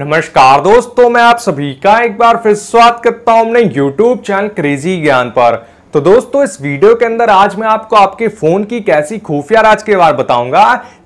नमस्कार दोस्तों मैं आप सभी का एक बार फिर स्वागत करता हूं अपने YouTube चैनल क्रेजी ज्ञान पर तो दोस्तों इस वीडियो के अंदर आज मैं आपको आपके फोन की कैसी खुफिया राज के बारे बताऊंगा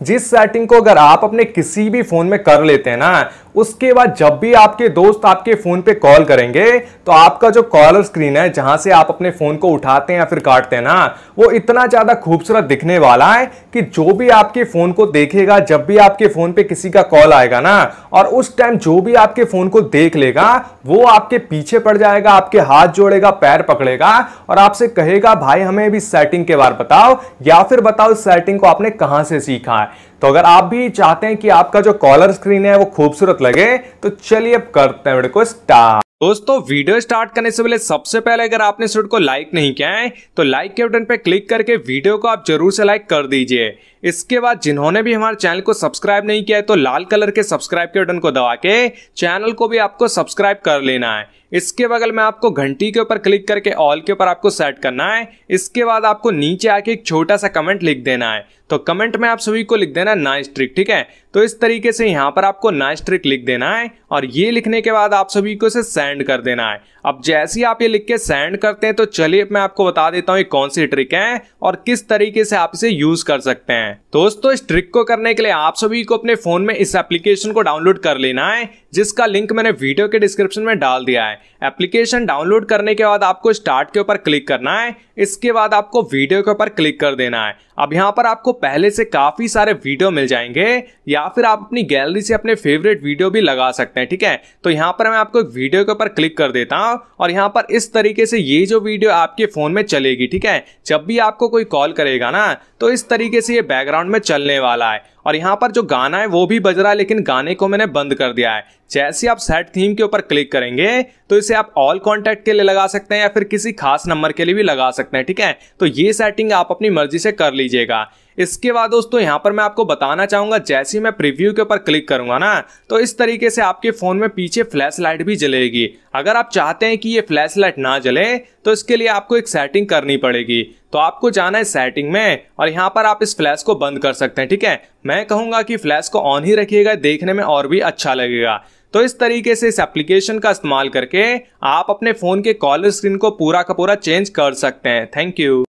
जिस सेटिंग को अगर आप अपने किसी भी फोन में कर लेते हैं ना उसके बाद जब भी आपके दोस्त आपके फोन पे कॉल करेंगे तो आपका जो कॉलर स्क्रीन है जहां से आप अपने फोन को उठाते हैं या फिर काटते हैं ना वो इतना ज्यादा खूबसूरत दिखने वाला है कि जो भी आपके फोन को देखेगा जब भी आपके फोन पे किसी का कॉल आएगा ना और उस टाइम जो भी आपके फोन को देख लेगा वो आपके पीछे पड़ जाएगा आपके हाथ जोड़ेगा पैर पकड़ेगा और आपसे कहेगा भाई हमें भी सेटिंग के बारे बताओ या फिर बताओ सेटिंग को आपने कहां से सीखा है तो अगर आप भी चाहते हैं कि आपका जो कॉलर स्क्रीन है वो खूबसूरत लगे तो चलिए अब करते हैं वीडियो को स्टार्ट दोस्तों वीडियो स्टार्ट करने से पहले सबसे पहले अगर आपने इस वीडियो को लाइक नहीं किया है तो लाइक के बटन पर क्लिक करके वीडियो को आप जरूर से लाइक कर दीजिए इसके बाद जिन्होंने भी हमारे चैनल को सब्सक्राइब नहीं किया है तो लाल कलर के सब्सक्राइब के बटन को दबा के चैनल को भी आपको सब्सक्राइब कर लेना है इसके बगल में आपको घंटी के ऊपर क्लिक करके ऑल के ऊपर आपको सेट करना है इसके बाद आपको नीचे आके एक छोटा सा कमेंट लिख देना है तो कमेंट में आप सभी को लिख देना नाइस ट्रिक ठीक है तो इस तरीके से यहाँ पर आपको ट्रिक लिख देना है और ये लिखने के बाद आप सभी को इसे सेंड कर देना है अब जैसे ही आप ये लिख के सेंड करते हैं तो चलिए मैं आपको बता देता हूँ ये कौन सी ट्रिक है और किस तरीके से आप इसे यूज कर सकते हैं दोस्तों इस ट्रिक को करने के लिए आप सभी को अपने फोन में इस एप्लीकेशन को डाउनलोड कर लेना है जिसका लिंक मैंने वीडियो के डिस्क्रिप्शन में डाल दिया है एप्लीकेशन डाउनलोड करने के बाद आपको स्टार्ट के ऊपर क्लिक करना है इसके बाद आपको वीडियो के ऊपर क्लिक कर देना है अब यहाँ पर आपको पहले से काफी सारे वीडियो मिल जाएंगे या या फिर आप अपनी गैलरी से अपने फेवरेट वीडियो भी लगा सकते हैं ठीक है तो यहाँ पर मैं आपको एक वीडियो के ऊपर क्लिक कर देता हूँ और यहाँ पर इस तरीके से ये जो वीडियो आपके फ़ोन में चलेगी ठीक है जब भी आपको कोई कॉल करेगा ना तो इस तरीके से ये बैकग्राउंड में चलने वाला है और यहाँ पर जो गाना है वो भी बज रहा है लेकिन गाने को मैंने बंद कर दिया है जैसे आप सेट थीम के ऊपर क्लिक करेंगे तो इसे आप ऑल कॉन्टैक्ट के लिए लगा सकते हैं या फिर किसी खास नंबर के लिए भी लगा सकते हैं ठीक है तो ये सेटिंग आप अपनी मर्जी से कर लीजिएगा इसके बाद दोस्तों यहाँ पर मैं आपको बताना चाहूंगा जैसे ही मैं प्रीव्यू के ऊपर क्लिक करूंगा ना तो इस तरीके से आपके फोन में पीछे फ्लैश लाइट भी जलेगी अगर आप चाहते हैं कि ये फ्लैश लाइट ना जले तो इसके लिए आपको एक सेटिंग करनी पड़ेगी तो आपको जाना है सेटिंग में और यहाँ पर आप इस फ्लैश को बंद कर सकते हैं ठीक है मैं कहूँगा कि फ्लैश को ऑन ही रखिएगा देखने में और भी अच्छा लगेगा तो इस तरीके से इस एप्लीकेशन का इस्तेमाल करके आप अपने फ़ोन के कॉलर स्क्रीन को पूरा का पूरा चेंज कर सकते हैं थैंक यू